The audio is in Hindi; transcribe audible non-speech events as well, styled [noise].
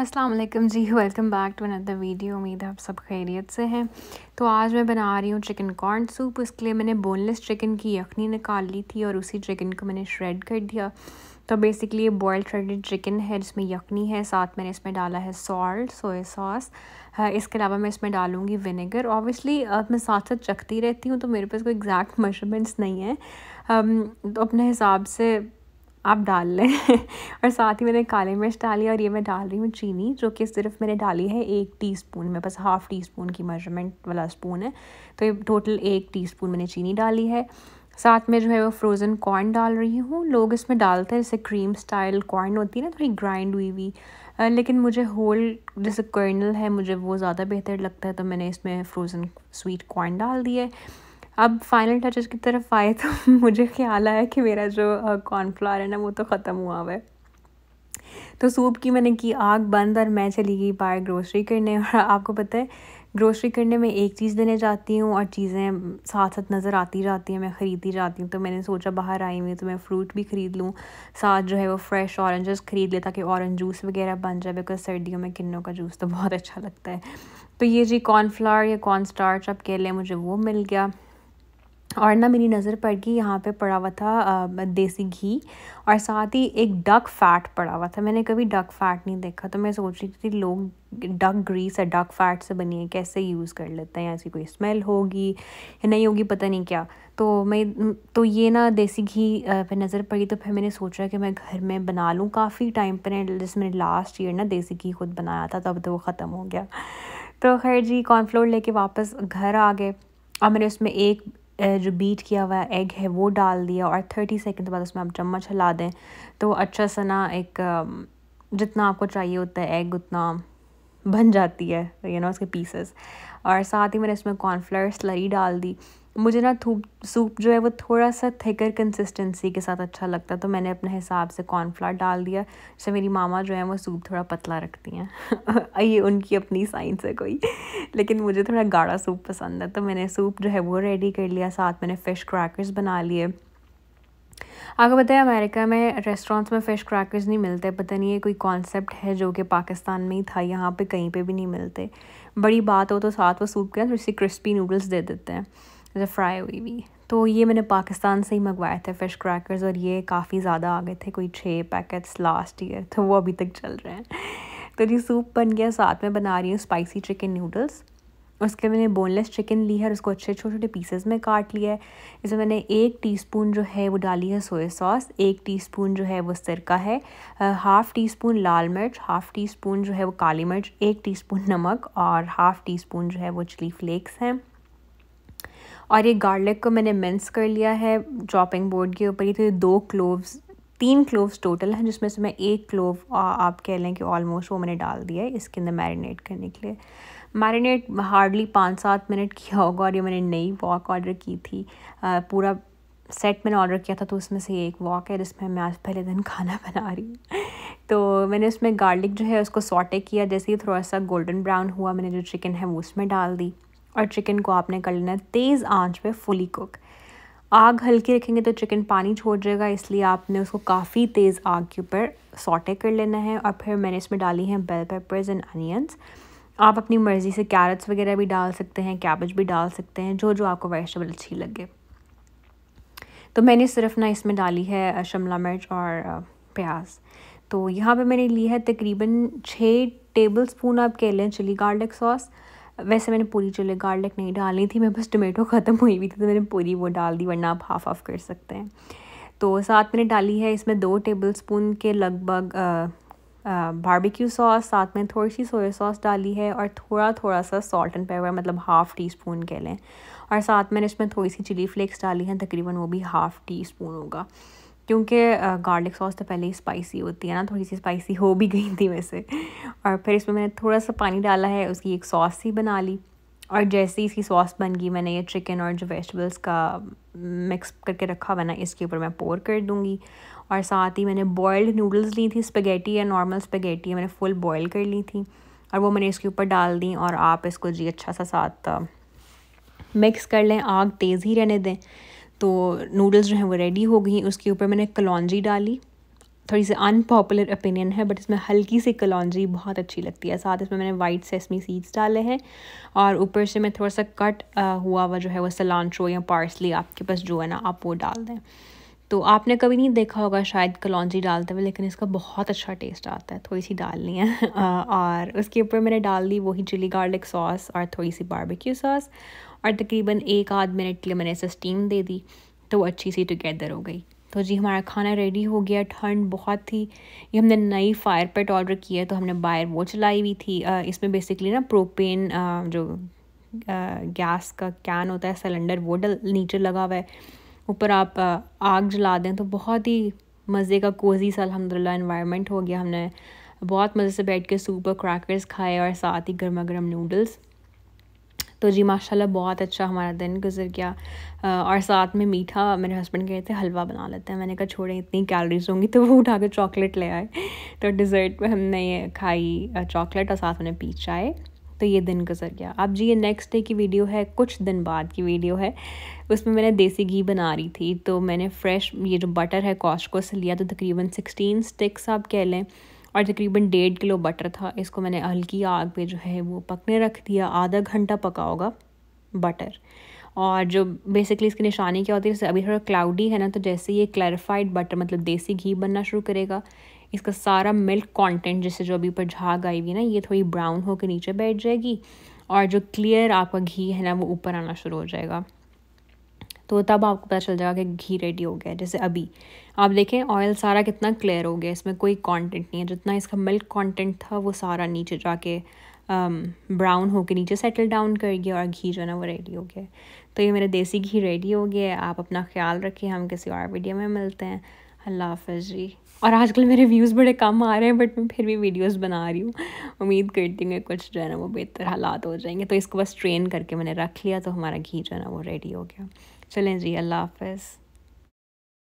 Aslam ji welcome back to another video उम्मीद है आप सब खैरियत से हैं तो आज मैं बना रही हूँ चिकन कॉर्न सूप उसके लिए मैंने बोनलेस चिकन की यखनी निकाल ली थी और उसी चिकन को मैंने श्रेड कर दिया तो बेसिकली ये बॉयल श्रेडेड चिकन है जिसमें यखनी है साथ मैंने इसमें डाला है सॉल्ट सोया सॉस इसके अलावा मैं इसमें डालूँगी विनेगर ऑब्वियसली अब मैं साथ साथ चखती रहती हूँ तो मेरे पास कोई एग्जैक्ट मेजरमेंट्स नहीं है तो अपने हिसाब से आप डाल लें और साथ ही मैंने काली मिर्च डाली और ये मैं डाल रही हूँ चीनी जो कि सिर्फ मैंने डाली है एक टीस्पून में बस हाफ़ टी स्पून की मेजरमेंट वाला स्पून है तो ये टोटल एक टीस्पून मैंने चीनी डाली है साथ में जो है वो फ्रोज़न कॉर्न डाल रही हूँ लोग इसमें डालते हैं जैसे क्रीम स्टाइल कॉर्न होती है ना थोड़ी ग्राइंड हुई हुई लेकिन मुझे होल जैसे कर्नल है मुझे वो ज़्यादा बेहतर लगता है तो मैंने इसमें फ्रोज़न स्वीट कॉर्न डाल दिए अब फाइनल टचेस की तरफ आए तो [laughs] मुझे ख्याल आया कि मेरा जो कॉर्नफ्लावर है ना वो तो ख़त्म हुआ हुआ है तो सूप की मैंने की आग बंद और मैं चली गई बाहर ग्रोसरी करने और आपको पता है ग्रोसरी करने में एक चीज़ देने जाती हूँ और चीज़ें साथ साथ नज़र आती जाती हैं मैं ख़रीदती जाती हूँ तो मैंने सोचा बाहर आई हुई तो मैं फ्रूट भी ख़रीद लूँ साथ जो है वो फ्रेश औरेंजेस ख़रीद ले ताकि औरेंज जूस वगैरह बन जाए बिकॉज सर्दियों में किन्नों का जूस तो बहुत अच्छा लगता है तो ये जी कॉर्नफ्लावर या कॉर्न स्टार्च आप कह लें मुझे वो मिल गया और ना मेरी नज़र पड़ गई यहाँ पे पड़ा हुआ था देसी घी और साथ ही एक डक फैट पड़ा हुआ था मैंने कभी डक फैट नहीं देखा तो मैं सोच रही थी लोग डक ग्रीस या डक फैट से बनी है कैसे यूज़ कर लेते हैं ऐसी कोई स्मेल होगी या नहीं होगी पता नहीं क्या तो मैं तो ये ना देसी घी पे नज़र पड़ी तो फिर मैंने सोचा कि मैं घर में बना लूँ काफ़ी टाइम पर जैसे मैंने लास्ट ईयर ना देसी घी खुद बनाया था तब तो वो ख़त्म हो गया तो खैर जी कॉर्नफ्लोर लेके वापस घर आ गए और मैंने उसमें एक जो बीट किया हुआ एग है वो डाल दिया और थर्टी सेकेंड बाद उसमें आप चम्मच हिला दें तो अच्छा सा ना एक जितना आपको चाहिए होता है एग उतना बन जाती है यू नो उसके पीसेस और साथ ही मैंने इसमें कॉर्नफ्लावर स्लरी डाल दी मुझे ना थूप सूप जो है वो थोड़ा सा थिकर कंसिस्टेंसी के साथ अच्छा लगता है तो मैंने अपने हिसाब से कॉर्नफ्लावर डाल दिया जैसे मेरी मामा जो है वो सूप थोड़ा पतला रखती हैं [laughs] ये उनकी अपनी साइंस है कोई लेकिन मुझे थोड़ा गाढ़ा सूप पसंद है तो मैंने सूप जो है वो रेडी कर लिया साथ मैंने फ़िश क्रैकर्स बना लिए आपको पता है अमेरिका में रेस्टोरेंट्स में फ़िश क्रैकर्स नहीं मिलते पता नहीं ये कोई कॉन्सेप्ट है जो कि पाकिस्तान में ही था यहाँ पे कहीं पे भी नहीं मिलते बड़ी बात हो तो साथ वो सूप के थोड़ी सी क्रिस्पी नूडल्स दे देते हैं फ़्राई हुई भी तो ये मैंने पाकिस्तान से ही मंगवाए थे फ़िश क्रैकर्स और ये काफ़ी ज़्यादा आ गए थे कोई छः पैकेट्स लास्ट ईयर तो वो अभी तक चल रहे हैं तो जी सूप बन गया साथ में बना रही हूँ स्पाइसी चिकन नूडल्स उसके मैंने बोनलेस चिकन ली है और उसको अच्छे छोटे छोटे पीसेस में काट लिया है इसमें मैंने एक टीस्पून जो है वो डाली है सोया सॉस एक टीस्पून जो है वो सिरका है हाफ़ टी स्पून लाल मिर्च हाफ़ टी स्पून जो है वो काली मिर्च एक टीस्पून नमक और हाफ़ टी स्पून जो है वो चिली फ्लेक्स हैं और ये गार्लिक को मैंने मिन्स कर लिया है चॉपिंग बोर्ड के ऊपर ये तो ये दो क्लोव्स तीन क्लोव्स टोटल हैं जिसमें से मैं एक क्लोव आप कह लें कि ऑलमोस्ट वो मैंने डाल दिया है इसके अंदर मैरिनेट करने के लिए मैरिनेट हार्डली पाँच सात मिनट किया होगा और ये मैंने नई वॉक ऑर्डर की थी आ, पूरा सेट मैंने ऑर्डर किया था तो उसमें से एक वॉक है जिसमें मैं आज पहले दिन खाना [laughs] बना रही हूँ तो मैंने उसमें गार्लिक जो है उसको सॉटे किया जैसे ही थोड़ा सा गोल्डन ब्राउन हुआ मैंने जो चिकन है वो उसमें डाल दी और चिकन को आपने कर लेना है तेज़ आंच पे फुली कुक आग हल्की रखेंगे तो चिकन पानी छोड़ जाएगा इसलिए आपने उसको काफ़ी तेज़ आग के ऊपर सॉटे कर लेना है और फिर मैंने इसमें डाली है बेल पेपर्स एंड अनियंस आप अपनी मर्ज़ी से कैरेट्स वगैरह भी डाल सकते हैं कैबेज भी डाल सकते हैं जो जो आपको वेजिटेबल अच्छी लगे तो मैंने सिर्फ ना इसमें डाली है शिमला मिर्च और प्याज तो यहाँ पे मैंने ली है तकरीबन छः टेबल स्पून आप कह लें चिली गार्लिक सॉस वैसे मैंने पूरी चिल्ली गार्लिक नहीं डाली थी मैं बस टोमेटो ख़त्म हुई हुई थी तो मैंने पूरी वो डाल दी वरना आप हाफ ऑफ कर सकते हैं तो साथ मैंने डाली है इसमें दो टेबल स्पून के लगभग बारबेक्यू सॉस साथ में थोड़ी सी सोया सॉस डाली है और थोड़ा थोड़ा सा सॉल्ट एंड पेपर मतलब हाफ़ टी स्पून कह लें और साथ में इसमें थोड़ी सी चिली फ्लेक्स डाली हैं तकरीबन वो भी हाफ़ टी स्पून होगा क्योंकि गार्लिक सॉस तो पहले ही स्पाइसी होती है ना थोड़ी सी स्पाइसी हो भी गई थी वैसे और फिर इसमें मैंने थोड़ा सा पानी डाला है उसकी एक सॉस ही बना ली और जैसे ही इसकी सॉस बन गई मैंने ये चिकन और जो वेजिटेबल्स का मिक्स करके रखा हुआ ना इसके ऊपर मैं पोर कर दूँगी और साथ ही मैंने बॉयल्ड नूडल्स ली थी स्पेगेटी या नॉर्मल स्पेगेटी मैंने फुल बॉयल कर ली थी और वो मैंने इसके ऊपर डाल दी और आप इसको जी अच्छा सा साथ मिक्स कर लें आग तेज़ ही रहने दें तो नूडल्स जो हैं वो रेडी हो गई उसके ऊपर मैंने कलौजी डाली थोड़ी सी अनपॉपुलर ओपिनियन है बट इसमें हल्की सी कलौजी बहुत अच्छी लगती है साथ इसमें मैंने वाइट सेसमी सीड्स डाले हैं और ऊपर से मैं थोड़ा सा कट हुआ हुआ जो है वो सलांट्रो या पार्सली आपके पास जो है ना आप वो डाल दें तो आपने कभी नहीं देखा होगा शायद कलौजी डालते हुए लेकिन इसका बहुत अच्छा टेस्ट आता है थोड़ी सी डालनी है और उसके ऊपर मैंने डाल दी वही चिली गार्लिक सॉस और थोड़ी सी बारबेक्यू सॉस और तकरीबन एक आध मिनट के लिए मैंने इसे स्टीम दे दी तो वो अच्छी सी टुगेदर हो गई तो जी हमारा खाना रेडी हो गया ठंड बहुत थी ये हमने नई फायर पेट ऑर्डर किया तो हमने बायर वो चलाई हुई थी इसमें बेसिकली ना प्रोपेन जो गैस का कैन होता है सिलेंडर वो डल नीचे लगा हुआ है ऊपर आप आग जला दें तो बहुत ही मज़े का कोजी सा अलहमदिल्ला इन्वायरमेंट हो गया हमने बहुत मज़े से बैठ के सूप और क्रैकर्स खाए और साथ ही गर्मा गर्म नूडल्स तो जी माशाल्लाह बहुत अच्छा हमारा दिन गुजर गया और साथ में मीठा मेरे हस्बैंड कहते थे हलवा बना लेते हैं मैंने कहा छोड़ें इतनी कैलोरीज होंगी तो वो उठा कर चॉकलेट ले आए तो डिज़र्ट में हमने खाई चॉकलेट और साथ में पी चाय तो ये दिन गुजर गया अब जी ये नेक्स्ट डे की वीडियो है कुछ दिन बाद की वीडियो है उसमें मैंने देसी घी बना रही थी तो मैंने फ्रेश ये जो बटर है कॉस्टको से लिया तो तकरीबन सिक्सटीन स्टिक्स आप कह लें और तकरीबन डेढ़ किलो बटर था इसको मैंने हल्की आग पे जो है वो पकने रख दिया आधा घंटा पका होगा बटर और जो बेसिकली इसकी निशानी क्या होती है जैसे अभी थोड़ा क्लाउडी है ना तो जैसे ये क्लैरिफाइड बटर मतलब देसी घी बनना शुरू करेगा इसका सारा मिल्क कंटेंट जैसे जो अभी ऊपर झाग आई हुई ना ये थोड़ी ब्राउन होकर नीचे बैठ जाएगी और जो क्लियर आपका घी है ना वो ऊपर आना शुरू हो जाएगा तो तब आपको पता चल जाएगा कि घी रेडी हो गया जैसे अभी आप देखें ऑयल सारा कितना क्लियर हो गया इसमें कोई कंटेंट नहीं है जितना इसका मिल्क कंटेंट था वो सारा नीचे जाके ब्राउन um, होकर नीचे सेटल डाउन कर गया और घी जो है ना वो रेडी हो गया तो ये मेरा देसी घी रेडी हो गया है आप अपना ख्याल रखिए हम किसी और वीडियो में मिलते हैं अल्लाह हाफ जी और आजकल मेरे व्यूज़ बड़े कम आ रहे हैं बट मैं फिर भी वीडियोस बना रही हूँ उम्मीद करती हूँ कुछ जो है ना वो बेहतर हालात हो जाएंगे तो इसको बस ट्रेन करके मैंने रख लिया तो हमारा घी जो है ना वो रेडी हो गया चलें जी अल्लाह हाफ